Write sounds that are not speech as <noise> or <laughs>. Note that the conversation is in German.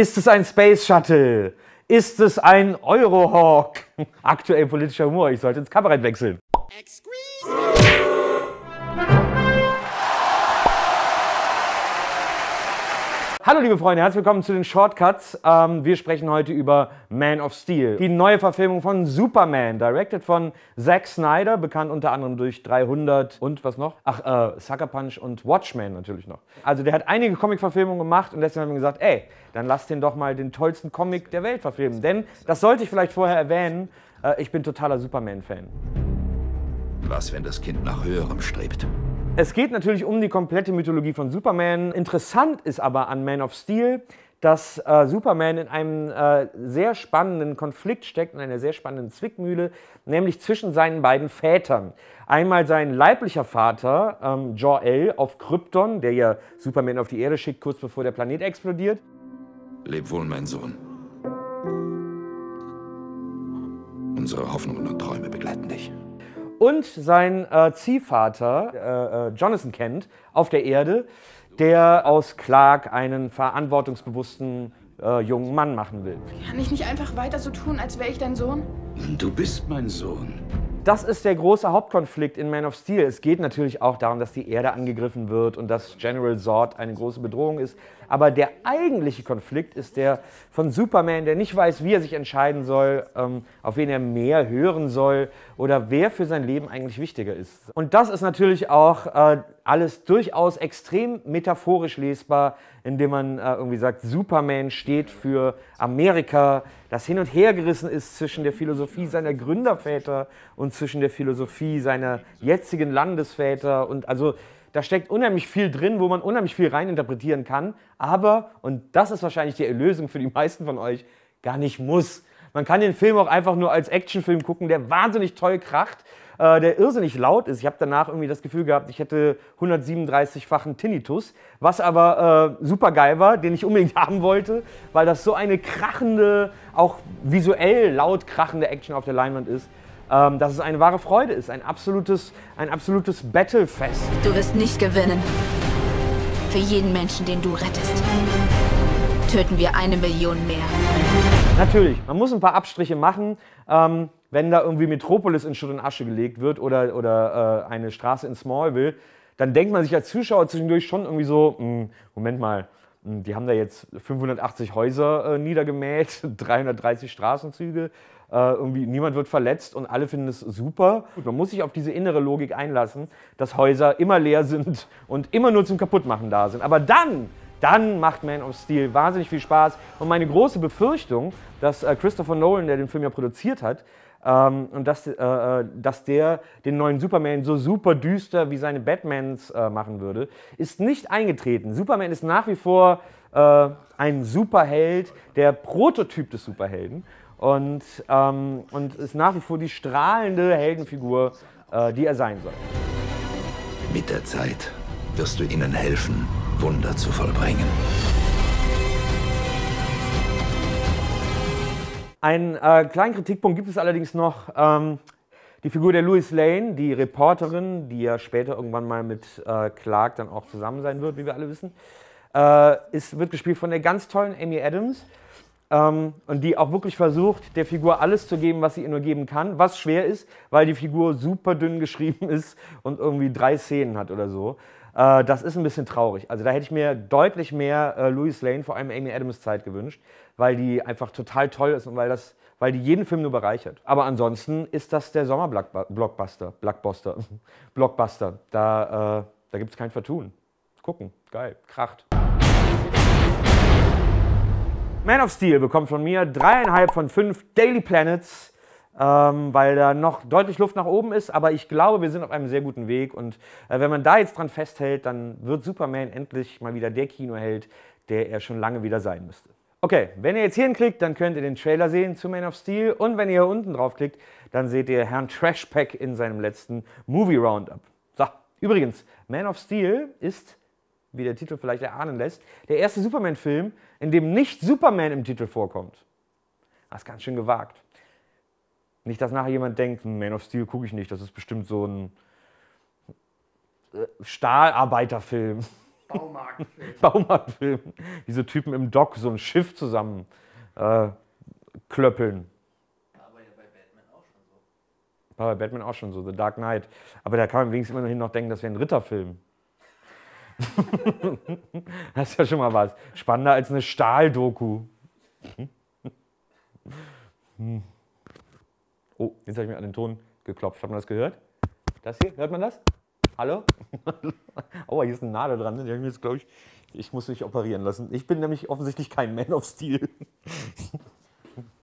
Ist es ein Space Shuttle? Ist es ein Eurohawk? <laughs> Aktuell politischer Humor, ich sollte ins Kabarett wechseln. Excuse Hallo liebe Freunde, herzlich willkommen zu den Shortcuts. Ähm, wir sprechen heute über Man of Steel, die neue Verfilmung von Superman, directed von Zack Snyder, bekannt unter anderem durch 300 und was noch? Ach, äh, Sucker Punch und Watchmen natürlich noch. Also der hat einige Comic-Verfilmungen gemacht und deswegen haben wir gesagt, ey, dann lass den doch mal den tollsten Comic der Welt verfilmen. Denn, das sollte ich vielleicht vorher erwähnen, äh, ich bin totaler Superman-Fan. Was, wenn das Kind nach Höherem strebt? Es geht natürlich um die komplette Mythologie von Superman. Interessant ist aber an Man of Steel, dass äh, Superman in einem äh, sehr spannenden Konflikt steckt, in einer sehr spannenden Zwickmühle, nämlich zwischen seinen beiden Vätern. Einmal sein leiblicher Vater, ähm, Jor-El, auf Krypton, der ja Superman auf die Erde schickt, kurz bevor der Planet explodiert. Leb wohl, mein Sohn. Unsere Hoffnungen und Träume begleiten dich und sein äh, Ziehvater äh, äh, Jonathan Kent auf der Erde, der aus Clark einen verantwortungsbewussten äh, jungen Mann machen will. Kann ich nicht einfach weiter so tun, als wäre ich dein Sohn? Du bist mein Sohn. Das ist der große Hauptkonflikt in Man of Steel. Es geht natürlich auch darum, dass die Erde angegriffen wird und dass General Zord eine große Bedrohung ist. Aber der eigentliche Konflikt ist der von Superman, der nicht weiß, wie er sich entscheiden soll, ähm, auf wen er mehr hören soll oder wer für sein Leben eigentlich wichtiger ist. Und das ist natürlich auch äh, alles durchaus extrem metaphorisch lesbar, indem man äh, irgendwie sagt, Superman steht für Amerika, das hin und her gerissen ist zwischen der Philosophie seiner Gründerväter und zwischen der Philosophie seiner jetzigen Landesväter und also da steckt unheimlich viel drin, wo man unheimlich viel reininterpretieren kann, aber, und das ist wahrscheinlich die Erlösung für die meisten von euch, gar nicht muss. Man kann den Film auch einfach nur als Actionfilm gucken, der wahnsinnig toll kracht, äh, der irrsinnig laut ist. Ich habe danach irgendwie das Gefühl gehabt, ich hätte 137-fachen Tinnitus, was aber äh, super geil war, den ich unbedingt <laughs> haben wollte, weil das so eine krachende, auch visuell laut krachende Action auf der Leinwand ist ähm, dass es eine wahre Freude ist, ein absolutes, ein absolutes Battlefest. Du wirst nicht gewinnen. Für jeden Menschen, den du rettest, töten wir eine Million mehr. Natürlich, man muss ein paar Abstriche machen. Ähm, wenn da irgendwie Metropolis in Schutt und Asche gelegt wird oder, oder äh, eine Straße in Smallville, dann denkt man sich als Zuschauer zwischendurch schon irgendwie so, hm, Moment mal, hm, die haben da jetzt 580 Häuser äh, niedergemäht, 330 <laughs> Straßenzüge. Äh, irgendwie niemand wird verletzt und alle finden es super. Gut, man muss sich auf diese innere Logik einlassen, dass Häuser immer leer sind <laughs> und immer nur zum Kaputtmachen da sind. Aber dann, dann macht Man of Steel wahnsinnig viel Spaß. Und meine große Befürchtung, dass äh, Christopher Nolan, der den Film ja produziert hat, ähm, und dass, äh, äh, dass der den neuen Superman so super düster wie seine Batmans äh, machen würde, ist nicht eingetreten. Superman ist nach wie vor äh, ein Superheld, der Prototyp des Superhelden und, ähm, und ist nach wie vor die strahlende Heldenfigur, äh, die er sein soll. Mit der Zeit wirst du ihnen helfen, Wunder zu vollbringen. Einen äh, kleinen Kritikpunkt gibt es allerdings noch. Ähm, die Figur der Louis Lane, die Reporterin, die ja später irgendwann mal mit äh, Clark dann auch zusammen sein wird, wie wir alle wissen, äh, ist, wird gespielt von der ganz tollen Amy Adams. Ähm, und die auch wirklich versucht, der Figur alles zu geben, was sie ihr nur geben kann, was schwer ist, weil die Figur super dünn <laughs> geschrieben ist und irgendwie drei Szenen hat oder so. Äh, das ist ein bisschen traurig. Also da hätte ich mir deutlich mehr äh, Louis Lane, vor allem Amy Adams Zeit gewünscht, weil die einfach total toll ist und weil das weil die jeden Film nur bereichert. Aber ansonsten ist das der Sommerblockbuster, Blockbuster, <laughs> Blockbuster. Da, äh, da gibt es kein Vertun. Gucken, geil, kracht. Man of Steel bekommt von mir dreieinhalb von fünf Daily Planets ähm, weil da noch deutlich Luft nach oben ist. Aber ich glaube, wir sind auf einem sehr guten Weg. Und äh, wenn man da jetzt dran festhält, dann wird Superman endlich mal wieder der Kinoheld, der er schon lange wieder sein müsste. Okay, wenn ihr jetzt hier hinklickt, dann könnt ihr den Trailer sehen zu Man of Steel. Und wenn ihr hier unten draufklickt, dann seht ihr Herrn Trashpack in seinem letzten Movie Roundup. So, übrigens, Man of Steel ist, wie der Titel vielleicht erahnen lässt, der erste Superman-Film, in dem nicht Superman im Titel vorkommt. Das ist ganz schön gewagt. Nicht, dass nachher jemand denkt, hm, Man of Steel gucke ich nicht, das ist bestimmt so ein äh, Stahlarbeiterfilm. <laughs> Baumarktfilm. Baumarktfilm. Diese Typen im Dock so ein Schiff zusammen äh, klöppeln. Aber ja bei Batman auch schon so. War bei Batman auch schon so, The Dark Knight. Aber da kann man wenigstens immerhin noch denken, das wäre ein Ritterfilm. <laughs> das ist ja schon mal was. Spannender als eine Stahldoku. Hm. hm. Oh, jetzt habe ich mir an den Ton geklopft. Hat man das gehört? Das hier, hört man das? Hallo? <laughs> Aua, hier ist eine Nadel dran. Ne? Jetzt, ich, ich muss mich operieren lassen. Ich bin nämlich offensichtlich kein Man of Steel. <laughs>